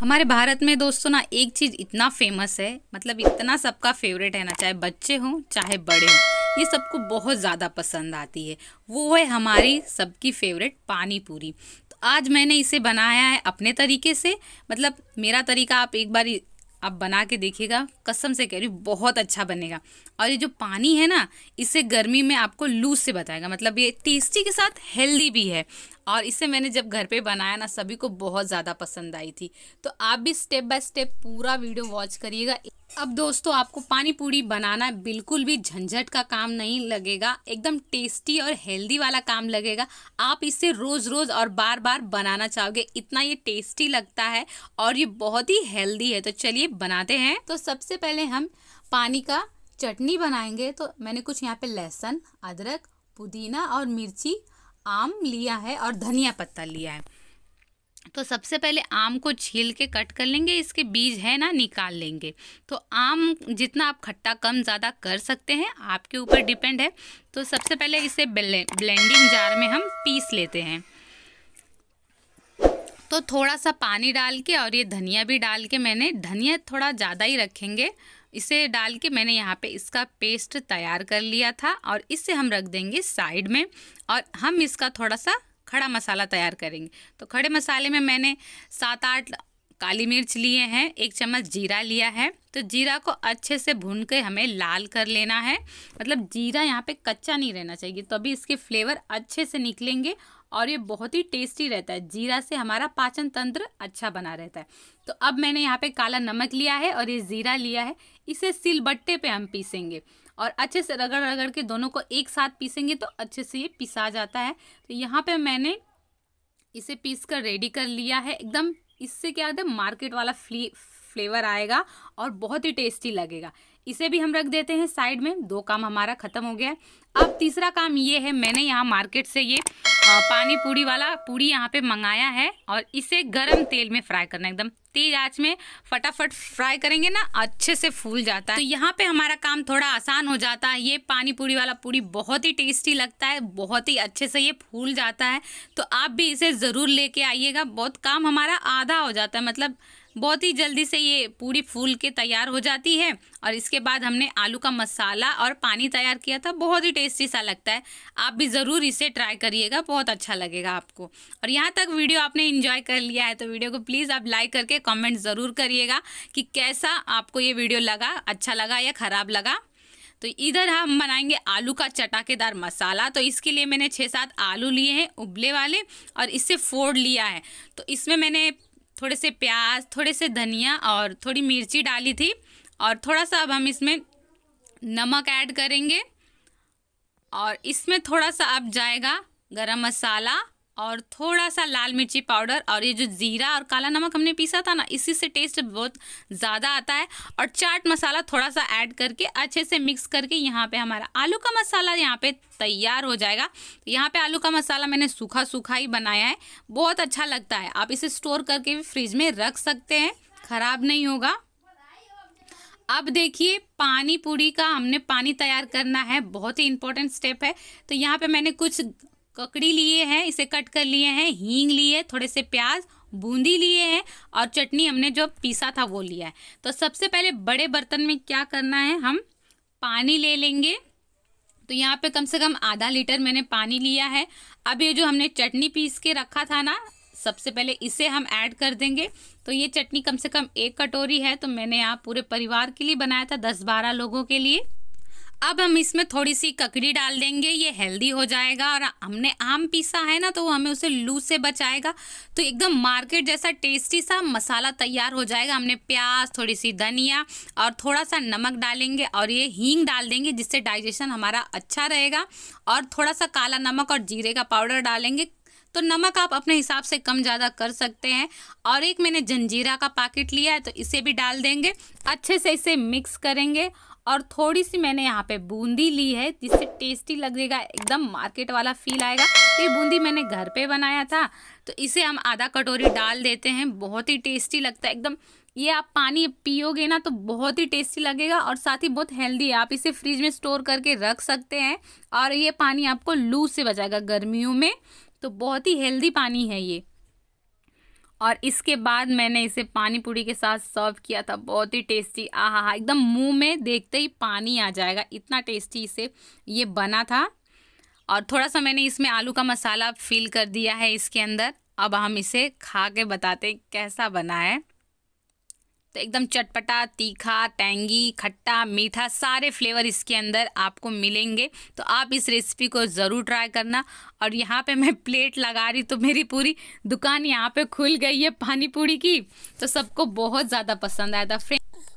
हमारे भारत में दोस्तों ना एक चीज़ इतना फेमस है मतलब इतना सबका फेवरेट है ना चाहे बच्चे हों चाहे बड़े हों ये सबको बहुत ज़्यादा पसंद आती है वो है हमारी सबकी फेवरेट पानी पूरी तो आज मैंने इसे बनाया है अपने तरीके से मतलब मेरा तरीका आप एक बार आप बना के देखिएगा कसम से कह रही हूँ बहुत अच्छा बनेगा और ये जो पानी है ना इसे गर्मी में आपको लूज से बताएगा मतलब ये टेस्टी के साथ हेल्दी भी है और इसे मैंने जब घर पे बनाया ना सभी को बहुत ज़्यादा पसंद आई थी तो आप भी स्टेप बाय स्टेप पूरा वीडियो वॉच करिएगा अब दोस्तों आपको पानी पूरी बनाना बिल्कुल भी झंझट का काम नहीं लगेगा एकदम टेस्टी और हेल्दी वाला काम लगेगा आप इसे रोज़ रोज़ और बार बार बनाना चाहोगे इतना ये टेस्टी लगता है और ये बहुत ही हेल्दी है तो चलिए बनाते हैं तो सबसे पहले हम पानी का चटनी बनाएंगे तो मैंने कुछ यहाँ पे लहसुन अदरक पुदीना और मिर्ची आम लिया है और धनिया पत्ता लिया है तो सबसे पहले आम को छील के कट कर लेंगे इसके बीज है ना निकाल लेंगे तो आम जितना आप खट्टा कम ज़्यादा कर सकते हैं आपके ऊपर डिपेंड है तो सबसे पहले इसे ब्लेंडिंग जार में हम पीस लेते हैं तो थोड़ा सा पानी डाल के और ये धनिया भी डाल के मैंने धनिया थोड़ा ज़्यादा ही रखेंगे इसे डाल के मैंने यहाँ पे इसका पेस्ट तैयार कर लिया था और इसे हम रख देंगे साइड में और हम इसका थोड़ा सा खड़ा मसाला तैयार करेंगे तो खड़े मसाले में मैंने सात आठ काली मिर्च लिए हैं एक चम्मच जीरा लिया है तो जीरा को अच्छे से भून के हमें लाल कर लेना है मतलब जीरा यहाँ पे कच्चा नहीं रहना चाहिए तो अभी इसके फ्लेवर अच्छे से निकलेंगे और ये बहुत ही टेस्टी रहता है जीरा से हमारा पाचन तंत्र अच्छा बना रहता है तो अब मैंने यहाँ पे काला नमक लिया है और ये ज़ीरा लिया है इसे सिलबट्टे पे हम पीसेंगे और अच्छे से रगड़ रगड़ के दोनों को एक साथ पीसेंगे तो अच्छे से ये पिसा जाता है तो यहाँ पे मैंने इसे पीस कर रेडी कर लिया है एकदम इससे क्या होता है मार्केट वाला फ्ली फ्लेवर आएगा और बहुत ही टेस्टी लगेगा इसे भी हम रख देते हैं साइड में दो काम हमारा ख़त्म हो गया है अब तीसरा काम ये है मैंने यहाँ मार्केट से ये पानी पूरी वाला पूरी यहाँ पे मंगाया है और इसे गरम तेल में फ्राई करना एकदम तेज आंच में फटाफट फ्राई करेंगे ना अच्छे से फूल जाता है तो यहाँ पे हमारा काम थोड़ा आसान हो जाता है ये पानी पूरी वाला पूरी बहुत ही टेस्टी लगता है बहुत ही अच्छे से ये फूल जाता है तो आप भी इसे ज़रूर लेके आइएगा बहुत काम हमारा आधा हो जाता है मतलब बहुत ही जल्दी से ये पूरी फूल के तैयार हो जाती है और इसके बाद हमने आलू का मसाला और पानी तैयार किया था बहुत ही टेस्टी सा लगता है आप भी ज़रूर इसे ट्राई करिएगा बहुत अच्छा लगेगा आपको और यहाँ तक वीडियो आपने इन्जॉय कर लिया है तो वीडियो को प्लीज़ आप लाइक करके कमेंट ज़रूर करिएगा कि कैसा आपको ये वीडियो लगा अच्छा लगा या ख़राब लगा तो इधर हम बनाएंगे आलू का चटाकेदार मसाला तो इसके लिए मैंने छः सात आलू लिए हैं उबले वाले और इससे फोड़ लिया है तो इसमें मैंने थोड़े से प्याज थोड़े से धनिया और थोड़ी मिर्ची डाली थी और थोड़ा सा अब हम इसमें नमक ऐड करेंगे और इसमें थोड़ा सा अब जाएगा गरम मसाला और थोड़ा सा लाल मिर्ची पाउडर और ये जो ज़ीरा और काला नमक हमने पीसा था ना इसी से टेस्ट बहुत ज़्यादा आता है और चाट मसाला थोड़ा सा ऐड करके अच्छे से मिक्स करके यहाँ पे हमारा आलू का मसाला यहाँ पे तैयार हो जाएगा यहाँ पे आलू का मसाला मैंने सूखा सूखा ही बनाया है बहुत अच्छा लगता है आप इसे स्टोर करके भी फ्रिज में रख सकते हैं ख़राब नहीं होगा अब देखिए पानी पूरी का हमने पानी तैयार करना है बहुत ही इंपॉर्टेंट स्टेप है तो यहाँ पे मैंने कुछ ककड़ी लिए हैं इसे कट कर लिए हैं हींग लिए थोड़े से प्याज बूंदी लिए हैं और चटनी हमने जो पीसा था वो लिया है तो सबसे पहले बड़े बर्तन में क्या करना है हम पानी ले लेंगे तो यहाँ पे कम से कम आधा लीटर मैंने पानी लिया है अब ये जो हमने चटनी पीस के रखा था ना सबसे पहले इसे हम ऐड कर देंगे तो ये चटनी कम से कम एक कटोरी है तो मैंने यहाँ पूरे परिवार के लिए बनाया था दस बारह लोगों के लिए अब हम इसमें थोड़ी सी ककड़ी डाल देंगे ये हेल्दी हो जाएगा और हमने आम पीसा है ना तो वो हमें उसे लू से बचाएगा तो एकदम मार्केट जैसा टेस्टी सा मसाला तैयार हो जाएगा हमने प्याज थोड़ी सी धनिया और थोड़ा सा नमक डालेंगे और ये हींग डाल देंगे जिससे डाइजेशन हमारा अच्छा रहेगा और थोड़ा सा काला नमक और जीरे का पाउडर डालेंगे तो नमक आप अपने हिसाब से कम ज़्यादा कर सकते हैं और एक मैंने जंजीरा का पैकेट लिया है तो इसे भी डाल देंगे अच्छे से इसे मिक्स करेंगे और थोड़ी सी मैंने यहाँ पे बूंदी ली है जिससे टेस्टी लगेगा एकदम मार्केट वाला फील आएगा तो ये बूंदी मैंने घर पे बनाया था तो इसे हम आधा कटोरी डाल देते हैं बहुत ही टेस्टी लगता है एकदम ये आप पानी पियोगे ना तो बहुत ही टेस्टी लगेगा और साथ ही बहुत हेल्दी है आप इसे फ्रिज में स्टोर करके रख सकते हैं और ये पानी आपको लू से बचाएगा गर्मियों में तो बहुत ही हेल्दी पानी है ये और इसके बाद मैंने इसे पानी पूरी के साथ सर्व किया था बहुत ही टेस्टी आहा एकदम मुंह में देखते ही पानी आ जाएगा इतना टेस्टी इसे ये बना था और थोड़ा सा मैंने इसमें आलू का मसाला फिल कर दिया है इसके अंदर अब हम इसे खा के बताते कैसा बना है तो एकदम चटपटा तीखा टेंगी खट्टा मीठा सारे फ्लेवर इसके अंदर आपको मिलेंगे तो आप इस रेसिपी को ज़रूर ट्राई करना और यहाँ पे मैं प्लेट लगा रही तो मेरी पूरी दुकान यहाँ पे खुल गई है पानी पूरी की तो सबको बहुत ज़्यादा पसंद आया था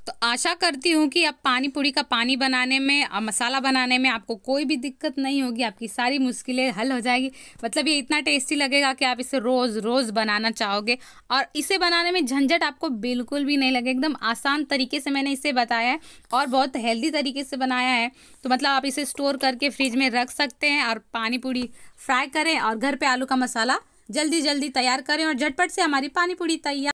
तो आशा करती हूँ कि अब पानी पूरी का पानी बनाने में और मसाला बनाने में आपको कोई भी दिक्कत नहीं होगी आपकी सारी मुश्किलें हल हो जाएगी मतलब ये इतना टेस्टी लगेगा कि आप इसे रोज़ रोज़ बनाना चाहोगे और इसे बनाने में झंझट आपको बिल्कुल भी नहीं लगेगा एकदम आसान तरीके से मैंने इसे बताया है और बहुत हेल्दी तरीके से बनाया है तो मतलब आप इसे स्टोर करके फ्रिज में रख सकते हैं और पानी पूरी फ्राई करें और घर पर आलू का मसाला जल्दी जल्दी तैयार करें और झटपट से हमारी पानी पूरी तैयार